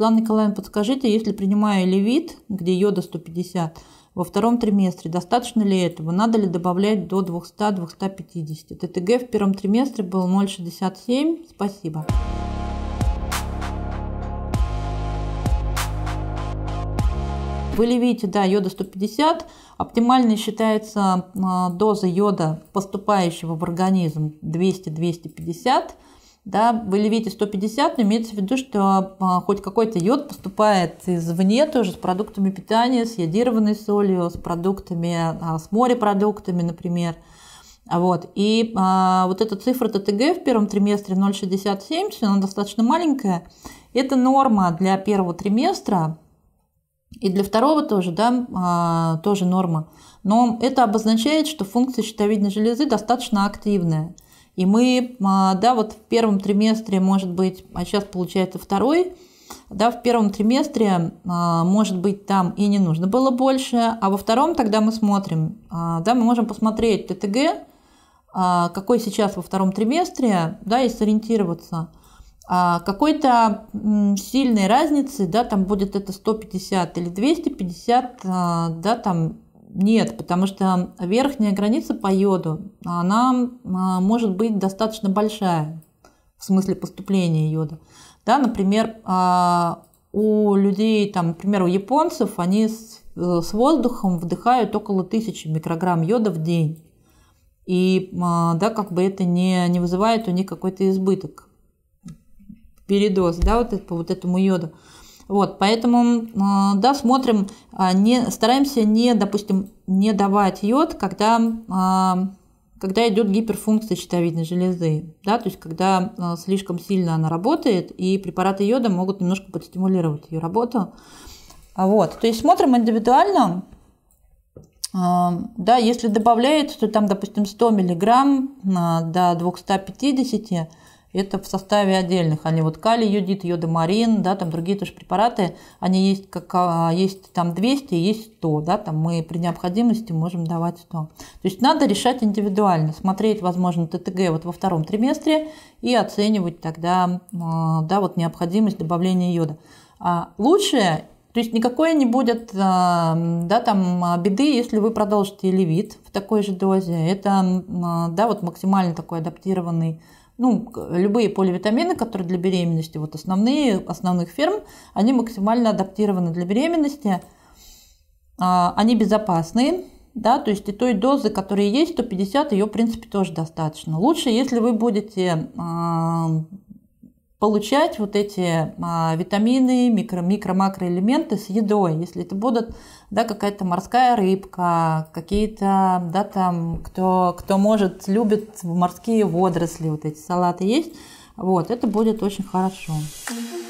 Светлана Николаевна, подскажите, если принимаю левит, где йода 150, во втором триместре, достаточно ли этого? Надо ли добавлять до 200-250? ТТГ в первом триместре был 0,67. Спасибо. Вы левите, да, йода 150. Оптимальной считается а, доза йода, поступающего в организм 200-250 да, вы левите 150, но имеется в виду, что а, а, хоть какой-то йод поступает извне тоже с продуктами питания, с йодированной солью, с продуктами, а, с морепродуктами, например. Вот. И а, вот эта цифра ТТГ в первом триместре 0,67, она достаточно маленькая. Это норма для первого триместра, и для второго тоже, да, а, тоже норма. Но это обозначает, что функция щитовидной железы достаточно активная – и мы, а, да, вот в первом триместре, может быть, а сейчас получается второй, да, в первом триместре, а, может быть, там и не нужно было больше, а во втором тогда мы смотрим, а, да, мы можем посмотреть ТТГ, какой сейчас во втором триместре, да, и сориентироваться. Какой-то сильной разницы, да, там будет это 150 или 250, да, там нет, потому что верхняя граница по йоду, она а, может быть достаточно большая в смысле поступления йода. Да, например, а, у людей, там, например, у японцев, они с, воздухом вдыхают около тысячи микрограмм йода в день. И а, да, как бы это не, не вызывает у них какой-то избыток, передоз, да, вот, это, вот этому йоду. Вот, поэтому, э, да, смотрим, а, не, стараемся не, допустим, не давать йод, когда а, когда идет гиперфункция щитовидной железы, да, то есть когда а, слишком сильно она работает, и препараты йода могут немножко подстимулировать ее работу. А вот, то есть смотрим индивидуально, да, если добавляет, то там, допустим, 100 миллиграмм а, до 250 это в составе отдельных. Они вот калий, йодит, йодомарин, да, там другие тоже препараты, они есть, как, а, есть там 200, есть 100, да, там мы при необходимости можем давать 100. То есть надо решать индивидуально, смотреть, возможно, ТТГ вот во втором триместре и оценивать тогда, а, да, вот необходимость добавления йода. А лучше то есть никакой не будет а, да, там, беды, если вы продолжите левит в такой же дозе. Это да, вот максимально такой адаптированный ну, любые поливитамины, которые для беременности, вот основные, основных ферм, они максимально адаптированы для беременности, а, они безопасны, да, то есть и той дозы, которая есть, 150, ее, в принципе, тоже достаточно. Лучше, если вы будете а, получать вот эти а, витамины, микро, микро, макроэлементы с едой. Если это будут да, какая-то морская рыбка, какие-то, да, там, кто, кто может, любит морские водоросли, вот эти салаты есть, вот, это будет очень хорошо. Mm-hmm.